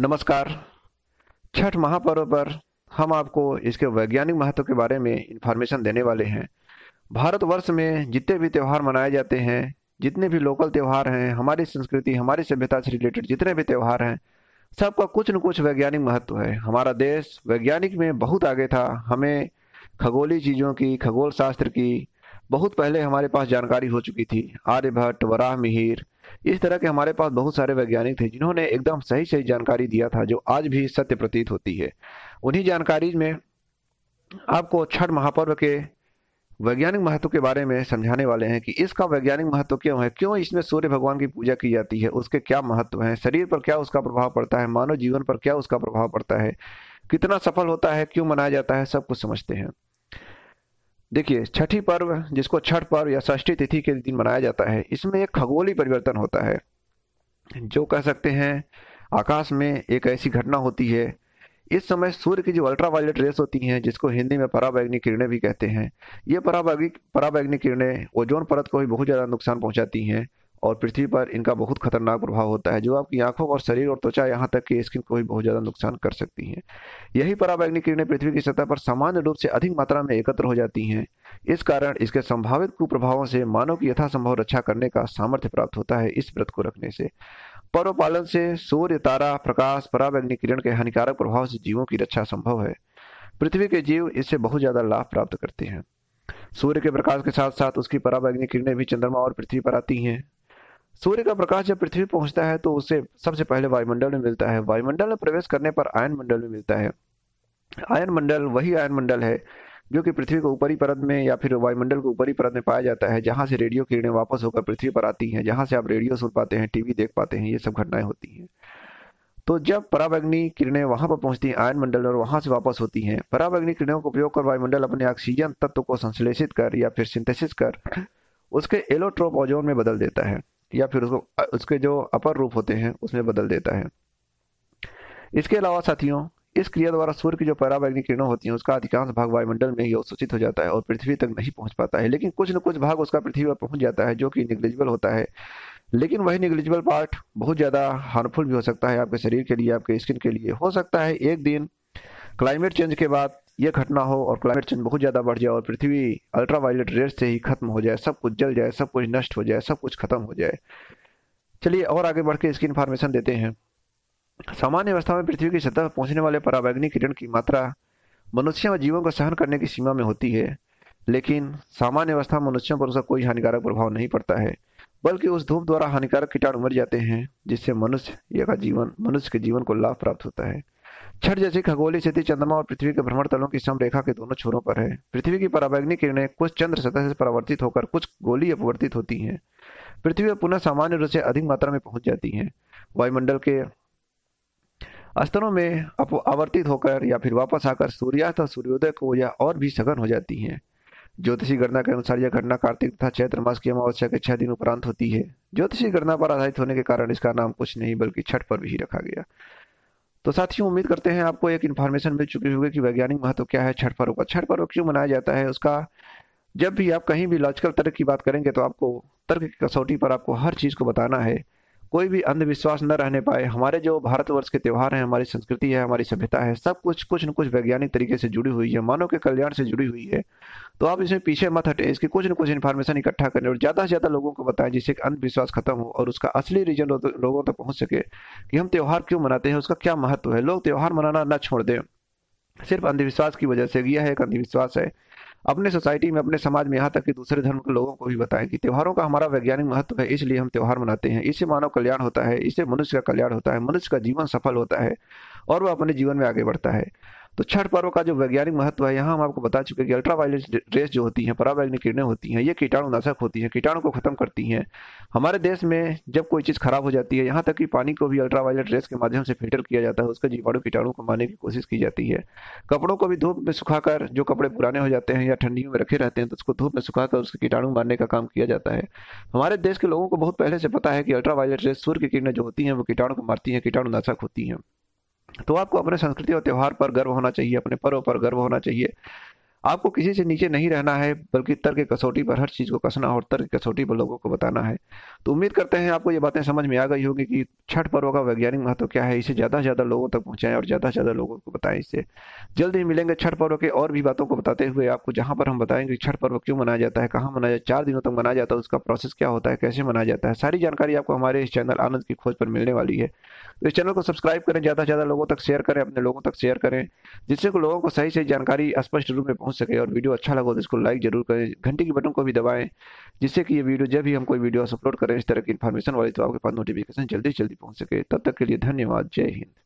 नमस्कार छठ महापर्व पर हम आपको इसके वैज्ञानिक महत्व के बारे में इंफॉर्मेशन देने वाले हैं भारतवर्ष में जितने भी त्यौहार मनाए जाते हैं जितने भी लोकल त्यौहार हैं हमारी संस्कृति हमारी सभ्यता से रिलेटेड जितने भी त्यौहार हैं सबका कुछ न कुछ वैज्ञानिक महत्व है हमारा देश वैज्ञानिक में बहुत आगे था हमें खगोलीय चीज़ों की खगोल शास्त्र की बहुत पहले हमारे पास जानकारी हो चुकी थी आर्यभट्ट वराह मिहिर इस तरह के हमारे पास बहुत सारे वैज्ञानिक थे जिन्होंने एकदम सही सही जानकारी दिया था जो आज भी सत्य प्रतीत होती है उन्हीं जानकारी में आपको छठ महापर्व के वैज्ञानिक महत्व के बारे में समझाने वाले हैं कि इसका वैज्ञानिक महत्व क्यों है क्यों इसमें सूर्य भगवान की पूजा की जाती है उसके क्या महत्व हैं शरीर पर क्या उसका प्रभाव पड़ता है मानव जीवन पर क्या उसका प्रभाव पड़ता है कितना सफल होता है क्यों मनाया जाता है सब कुछ समझते हैं देखिए छठी पर्व जिसको छठ पर्व या षष्ठी तिथि के दिन मनाया जाता है इसमें एक खगोली परिवर्तन होता है जो कह सकते हैं आकाश में एक ऐसी घटना होती है इस समय सूर्य की जो अल्ट्रावायलेट रेस होती हैं जिसको हिंदी में पराबैग्नि किरणें भी कहते हैं ये पराबैग्निक पराबैग्निक किरणें ओजोन परत को भी बहुत ज़्यादा नुकसान पहुंचाती हैं और पृथ्वी पर इनका बहुत खतरनाक प्रभाव होता है जो आपकी आंखों और शरीर और त्वचा यहाँ तक कि स्किन को भी बहुत ज़्यादा नुकसान कर सकती हैं यही पराबैग्निक किरणें पृथ्वी की सतह पर सामान्य रूप से अधिक मात्रा में एकत्र हो जाती हैं इस कारण इसके संभावित कुप्रभावों से मानव की यथासंभव रक्षा करने का सामर्थ्य प्राप्त होता है इस व्रत को रखने से पर्व पालन से सूर्य तारा प्रकाश पराबैग्निक किरण के हानिकारक प्रभाव से जीवों की रक्षा संभव है पृथ्वी के जीव इससे बहुत ज्यादा लाभ प्राप्त करते हैं सूर्य के प्रकाश के साथ साथ उसकी पराबैग्निक किरणें भी चंद्रमा और पृथ्वी पर आती हैं सूर्य का प्रकाश जब पृथ्वी पहुंचता है तो उसे सबसे पहले वायुमंडल में मिलता है वायुमंडल में प्रवेश करने पर आयन मंडल में मिलता है आयन मंडल वही आयन मंडल है जो कि पृथ्वी को ऊपरी परत में या फिर वायुमंडल को ऊपरी परत में पाया जाता है जहां से रेडियो किरणें वापस होकर पृथ्वी पर आती हैं जहां से आप रेडियो सुन पाते हैं टीवी देख पाते हैं ये सब घटनाएं होती हैं तो जब पराबग्नि किरणें वहां पर पहुंचती हैं आयन मंडल और वहां से वापस होती हैं पराबग्नि किरणों का उपयोग कर वायुमंडल अपने ऑक्सीजन तत्व को संश्लेषित कर या फिर सिंथेसिस कर उसके एलोट्रोप ओजोन में बदल देता है या फिर उसको उसके जो अपर रूप होते हैं उसमें बदल देता है इसके अलावा साथियों इस क्रिया द्वारा सूर्य की जो पैराबैग्निक किरणों होती हैं उसका अधिकांश भाग वायुमंडल में ही अवशोषित हो जाता है और पृथ्वी तक नहीं पहुंच पाता है लेकिन कुछ न कुछ भाग उसका पृथ्वी पर पहुंच जाता है जो कि निग्लिजिबल होता है लेकिन वही निग्लिजिबल पार्ट बहुत ज़्यादा हार्मफुल भी हो सकता है आपके शरीर के लिए आपके स्किन के लिए हो सकता है एक दिन क्लाइमेट चेंज के बाद यह घटना हो और क्लाइमेट चेंज बहुत ज़्यादा बढ़ जाए और पृथ्वी अल्ट्रावायलेट रेस से ही खत्म हो जाए सब कुछ जल जाए सब कुछ नष्ट हो जाए सब कुछ खत्म हो जाए चलिए और आगे बढ़ के इसकी इन्फॉर्मेशन देते हैं सामान्य अवस्था में पृथ्वी की सतह पहुंचने वाले परावैग्निक किरण की मात्रा मनुष्य और जीवों को सहन करने की सीमा में होती है लेकिन सामान्य अवस्था में मनुष्यों पर उसका कोई हानिकारक प्रभाव नहीं पड़ता है बल्कि उस धूप द्वारा हानिकारक कीटाणु मर जाते हैं जिससे मनुष्य का जीवन मनुष्य के जीवन को लाभ प्राप्त होता है छठ जैसी खगोलीय स्थिति चंद्रमा और पृथ्वी के भ्रमण तलों की समरेखा के दोनों छोरों पर है पृथ्वी की पराबैग्निक किरणें कुछ चंद्र सतह से परावर्तित होकर कुछ गोली अपवर्तित होती हैं पृथ्वी पुनः सामान्य रूप से अधिक मात्रा में पहुंच जाती है वायुमंडल के स्तरों में आवर्तित होकर या फिर वापस आकर सूर्यास्त और सूर्योदय को या और भी सघन हो जाती हैं ज्योतिषी गणना के अनुसार यह घटना कार्तिक तथा चैत्र मास की अमावस्या के छह दिन उपरांत होती है ज्योतिषी गणना पर आधारित होने के कारण इसका नाम कुछ नहीं बल्कि छठ पर्व ही रखा गया तो साथियों उम्मीद करते हैं आपको एक इन्फॉर्मेशन मिल चुकी होगी कि वैज्ञानिक महत्व क्या है छठ पर्व का छठ पर्व क्यों मनाया जाता है उसका जब भी आप कहीं भी लॉजिकल तर्क की बात करेंगे तो आपको तर्क की कसौटी पर आपको हर चीज़ को बताना है कोई भी अंधविश्वास न रहने पाए हमारे जो भारतवर्ष के त्यौहार हैं हमारी संस्कृति है हमारी सभ्यता है सब कुछ कुछ न कुछ वैज्ञानिक तरीके से जुड़ी हुई है मानव के कल्याण से जुड़ी हुई है तो आप इसमें पीछे मत हटें इसकी कुछ न कुछ इन्फॉर्मेशन इकट्ठा करें और ज़्यादा से ज़्यादा लोगों को बताएं जिससे कि अंधविश्वास खत्म हो और उसका असली रीजन लोगों तक पहुँच सके कि हम त्यौहार क्यों मनाते हैं उसका क्या महत्व है लोग त्यौहार मनाना न छोड़ दें सिर्फ अंधविश्वास की वजह से यह एक अंधविश्वास है अपने सोसाइटी में अपने समाज में यहाँ तक कि दूसरे धर्म के लोगों को भी बताएं कि त्योहारों का हमारा वैज्ञानिक महत्व है इसलिए हम त्यौहार मनाते हैं इससे मानव कल्याण होता है इससे मनुष्य का कल्याण होता है मनुष्य का जीवन सफल होता है और वह अपने जीवन में आगे बढ़ता है तो छठ पर्व का जो वैज्ञानिक महत्व है यहाँ हम आपको बता चुके हैं कि अल्ट्रा रेस जो होती हैं परावैग्निक किरणें होती हैं ये कीटाणु नाशक होती हैं कीटाणु को खत्म करती हैं हमारे देश में जब कोई चीज़ खराब हो जाती है यहाँ तक कि पानी को भी अल्ट्रावायलेट रेस के माध्यम से फिल्टर किया जाता है उसके जीवाणु कीटाणु को मारने की कोशिश की जाती है कपड़ों को भी धूप में सुखाकर जो कपड़े पुराने हो जाते हैं या ठंडियों में रखे रहते हैं तो उसको धूप में सुखाकर उसके कीटाणु मारने का काम किया जाता है हमारे देश के लोगों को बहुत पहले से पता है कि अल्ट्रावायलेट रेस सूर्य की किरणें जो होती हैं वो कीटाणु को मारती हैं कीटाणु नाशक होती हैं तो आपको अपने संस्कृति और त्यौहार पर गर्व होना चाहिए अपने पर्व पर गर्व होना चाहिए आपको किसी से नीचे नहीं रहना है बल्कि तर्क कसौटी पर हर चीज़ को कसना और तर्क कसौटी पर लोगों को बताना है तो उम्मीद करते हैं आपको ये बातें समझ में आ गई होगी कि छठ पर्व का वैज्ञानिक महत्व क्या है इसे ज़्यादा से ज़्यादा लोगों तक पहुँचाएं और ज़्यादा से ज़्यादा लोगों को बताएं इससे जल्द ही मिलेंगे छठ पर्व के और भी बातों को बताते हुए आपको जहाँ पर हम बताएंगे छठ पर्व क्यों मनाया जाता है कहाँ मनाया चार दिनों तक मनाया जाता है उसका प्रोसेस क्या होता है कैसे मनाया जाता है सारी जानकारी आपको हमारे इस चैनल आनंद की खोज पर मिलने वाली है तो इस चैनल को सब्सक्राइब करें ज़्यादा से ज़्यादा लोगों तक शेयर करें अपने लोगों तक शेयर करें जिससे लोगों को सही सही जानकारी स्पष्ट रूप में पहुँच पहुंच सके और वीडियो अच्छा लगा तो इसको लाइक जरूर करें घंटे के बटन को भी दबाएं जिससे कि ये वीडियो जब भी हम कोई वीडियो अपलोड करें इस तरह की इन्फॉर्मेशन वाली तो आपके पास नोटिफिकेशन जल्दी जल्दी पहुँच सके तब तक के लिए धन्यवाद जय हिंद